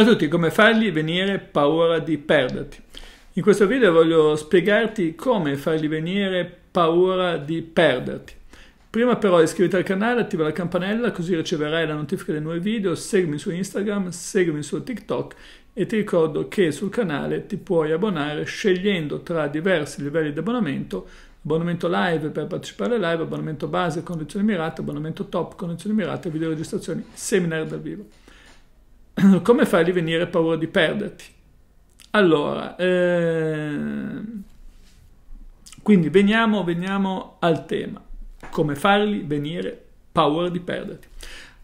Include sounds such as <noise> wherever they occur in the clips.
Ciao a tutti, come fargli venire paura di perderti? In questo video voglio spiegarti come fargli venire paura di perderti. Prima però iscriviti al canale, attiva la campanella così riceverai la notifica dei nuovi video, seguimi su Instagram, seguimi su TikTok e ti ricordo che sul canale ti puoi abbonare scegliendo tra diversi livelli di abbonamento abbonamento live per partecipare alle live, abbonamento base, condizioni mirate, abbonamento top, condizioni mirate, video registrazioni, seminar dal vivo. <clears throat> come fai a divenire paura di perderti? Allora, eh, quindi veniamo, veniamo al tema. Come farli venire paura di perderti?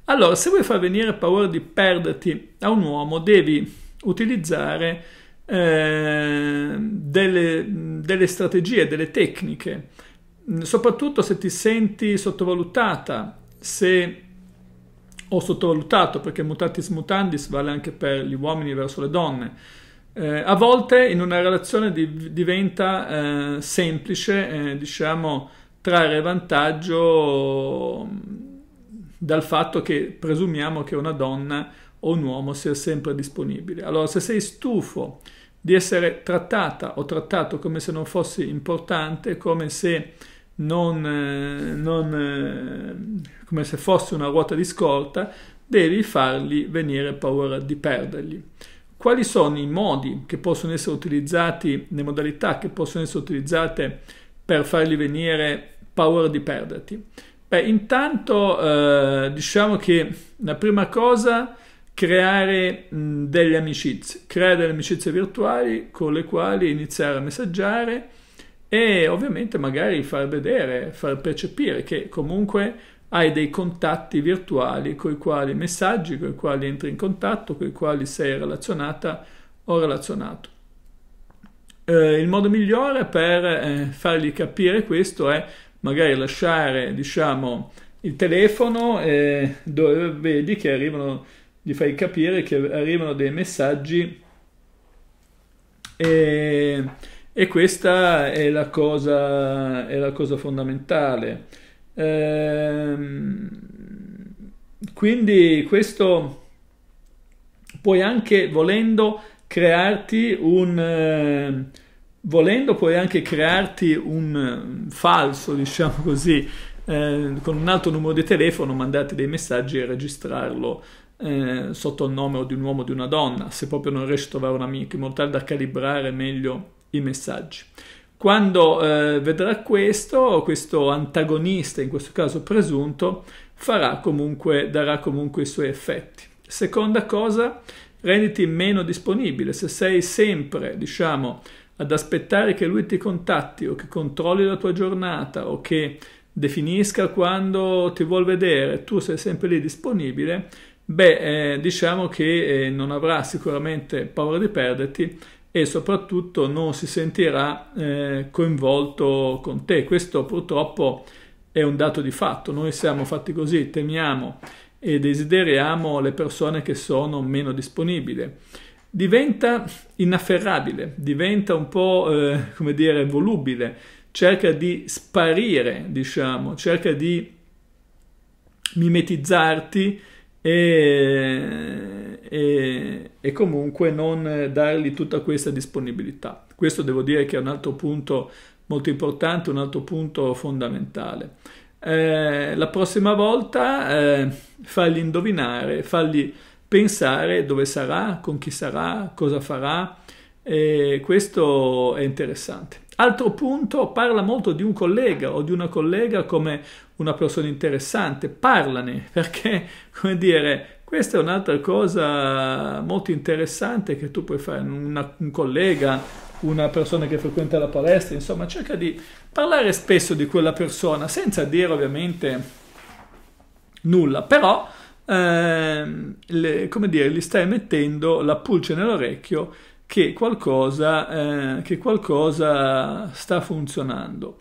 Allora, se vuoi far venire paura di perderti a un uomo, devi utilizzare eh, delle, delle strategie, delle tecniche, soprattutto se ti senti sottovalutata, se o sottovalutato perché mutatis mutandis vale anche per gli uomini verso le donne. Eh, a volte in una relazione di, diventa eh, semplice, eh, diciamo, trarre vantaggio dal fatto che presumiamo che una donna o un uomo sia sempre disponibile. Allora, se sei stufo di essere trattata o trattato come se non fossi importante, come se non, eh, non, eh, come se fosse una ruota di scorta, devi fargli venire paura di perderli. Quali sono i modi che possono essere utilizzati, le modalità che possono essere utilizzate per fargli venire paura di perderti? Beh, intanto eh, diciamo che la prima cosa creare mh, mm, delle amicizie, creare delle amicizie virtuali con le quali iniziare a messaggiare e ovviamente magari far vedere, far percepire che comunque hai dei contatti virtuali con i quali messaggi, con i quali entri in contatto, con i quali sei relazionata o relazionato. Eh, il modo migliore per eh, fargli capire questo è magari lasciare, diciamo, il telefono eh, dove vedi che arrivano, gli fai capire che arrivano dei messaggi. Eh, e questa è la cosa, è la cosa fondamentale. Ehm, quindi questo puoi anche volendo crearti un... Eh, volendo puoi anche crearti un falso, diciamo così, eh, con un altro numero di telefono, mandarti dei messaggi e registrarlo eh, sotto il nome o di un uomo o di una donna, se proprio non riesci a trovare un amico, in modo tale da calibrare meglio i messaggi. Quando eh, vedrà questo, questo antagonista, in questo caso presunto, farà comunque, darà comunque i suoi effetti. Seconda cosa, renditi meno disponibile. Se sei sempre, diciamo, ad aspettare che lui ti contatti o che controlli la tua giornata o che definisca quando ti vuol vedere, tu sei sempre lì disponibile, beh, eh, diciamo che eh, non avrà sicuramente paura di perderti e soprattutto non si sentirà eh, coinvolto con te. Questo purtroppo è un dato di fatto, noi siamo fatti così, temiamo e desideriamo le persone che sono meno disponibili. Diventa inafferrabile, diventa un po' eh, come dire volubile, cerca di sparire, diciamo, cerca di mimetizzarti e, e, e comunque non dargli tutta questa disponibilità. Questo devo dire che è un altro punto molto importante, un altro punto fondamentale. Eh, la prossima volta eh, fargli indovinare, fargli pensare dove sarà, con chi sarà, cosa farà, e questo è interessante. Altro punto, parla molto di un collega o di una collega come una persona interessante, parlane <laughs> perché, come dire, questa è un'altra cosa molto interessante che tu puoi fare, una, un collega, una persona che frequenta la palestra, insomma, cerca di parlare spesso di quella persona senza dire ovviamente nulla, però, eh, le, come dire, gli stai mettendo la pulce nell'orecchio che qualcosa, eh, che qualcosa sta funzionando.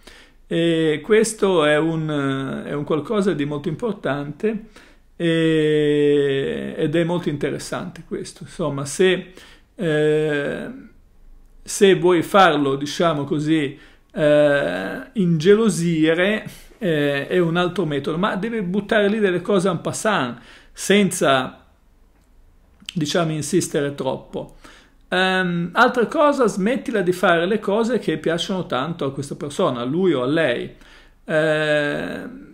E questo è un, eh, è un qualcosa di molto importante e, ed è molto interessante questo. Insomma, se, eh, se vuoi farlo, diciamo così, eh, ingelosire eh, è un altro metodo, ma devi buttare lì delle cose en passant, senza, diciamo, insistere troppo. Um, altra cosa, smettila di fare le cose che piacciono tanto a questa persona, a lui o a lei. Uh,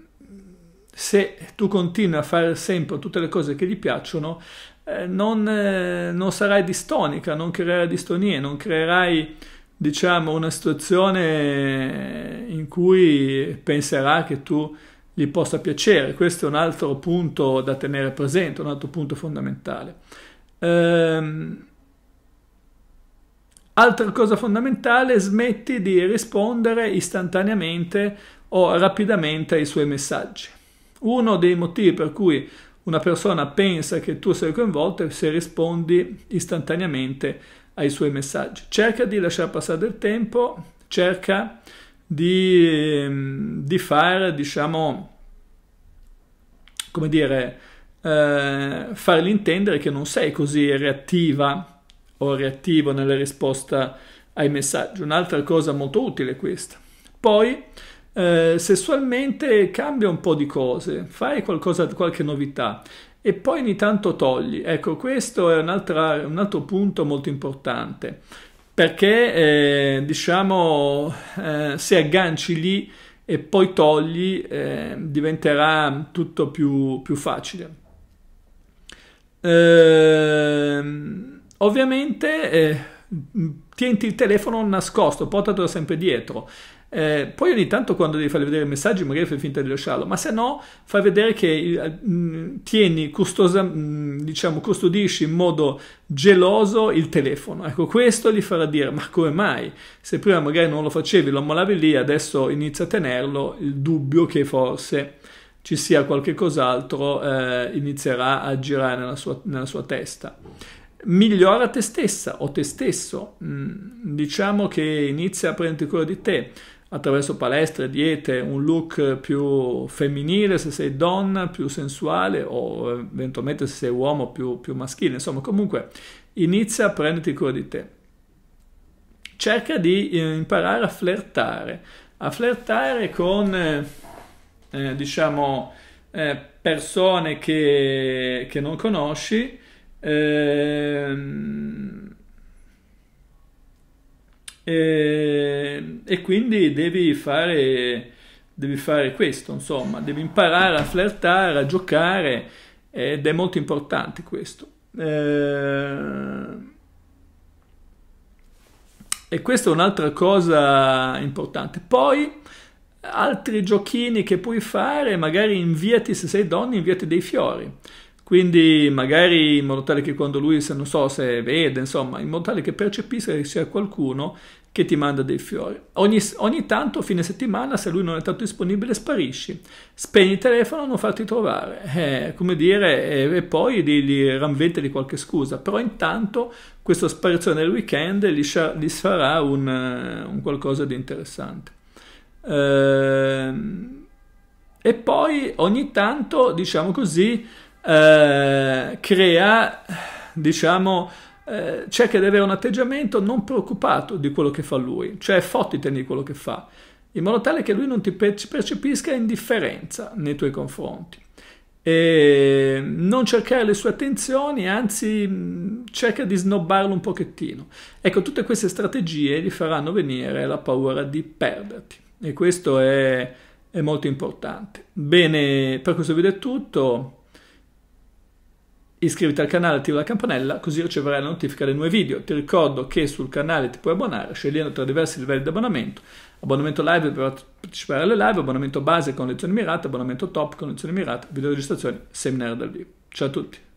se tu continui a fare sempre tutte le cose che gli piacciono, eh, non, eh, non, sarai distonica, non creerai distonie, non creerai, diciamo, una situazione in cui penserà che tu gli possa piacere. Questo è un altro punto da tenere presente, un altro punto fondamentale. Ehm, Altra cosa fondamentale, smetti di rispondere istantaneamente o rapidamente ai suoi messaggi. Uno dei motivi per cui una persona pensa che tu sei coinvolto è se rispondi istantaneamente ai suoi messaggi. Cerca di lasciare passare del tempo, cerca di, ehm, di fare, diciamo, come dire, eh, fargli intendere che non sei così reattiva o reattivo nella risposta ai messaggi. Un'altra cosa molto utile questa. Poi eh, sessualmente cambia un po' di cose, fai qualcosa, qualche novità e poi ogni tanto togli. Ecco, questo è un, un altro punto molto importante perché eh, diciamo eh, se agganci lì e poi togli eh, diventerà tutto più, più facile. Ehm Ovviamente eh, tienti il telefono nascosto, portatelo sempre dietro. Eh, poi ogni tanto quando devi farle vedere i messaggi magari fai finta di lasciarlo, ma se no fai vedere che mh, eh, tieni, custosa, mh, diciamo, custodisci in modo geloso il telefono. Ecco, questo gli farà dire, ma come mai? Se prima magari non lo facevi, lo mollavi lì, adesso inizia a tenerlo, il dubbio che forse ci sia qualche cos'altro eh, inizierà a girare nella sua, nella sua testa migliora te stessa o te stesso. Mm, diciamo che inizia a prenderti cura di te attraverso palestre, diete, un look più femminile se sei donna, più sensuale o eventualmente se sei uomo più, più maschile. Insomma, comunque inizia a prenderti cura di te. Cerca di eh, imparare a flirtare, a flirtare con, eh, eh, diciamo, eh, persone che, che non conosci e, ehm, ehm, e, quindi devi fare, devi fare questo, insomma, devi imparare a flirtare, a giocare ed è molto importante questo. Ehm, e questa è un'altra cosa importante. Poi altri giochini che puoi fare, magari inviati, se sei donna, inviati dei fiori. Quindi magari in modo tale che quando lui, se non so se vede, insomma, in modo tale che percepisca che c'è qualcuno che ti manda dei fiori. Ogni, ogni tanto, fine settimana, se lui non è tanto disponibile, sparisci. Spegni il telefono, non farti trovare. Eh, come dire, eh, e poi gli ranveteli qualche scusa. Però intanto questa sparizione del weekend gli, gli sarà un, eh, un, qualcosa di interessante. Eh, e poi ogni tanto, diciamo così, eh, crea, diciamo, eh, c'è che avere un atteggiamento non preoccupato di quello che fa lui, cioè fottitene di quello che fa, in modo tale che lui non ti percepisca indifferenza nei tuoi confronti. E non cercare le sue attenzioni, anzi mm, cerca di snobbarlo un pochettino. Ecco, tutte queste strategie gli faranno venire la paura di perderti e questo è, è molto importante. Bene, per questo video è tutto. Iscriviti al canale, attiva la campanella, così riceverai la notifica dei nuovi video. Ti ricordo che sul canale ti puoi abbonare scegliendo tra diversi livelli di abbonamento. Abbonamento live per partecipare alle live, abbonamento base con lezioni mirate, abbonamento top con lezioni mirate, video videoregistrazioni, seminario dal vivo. Ciao a tutti!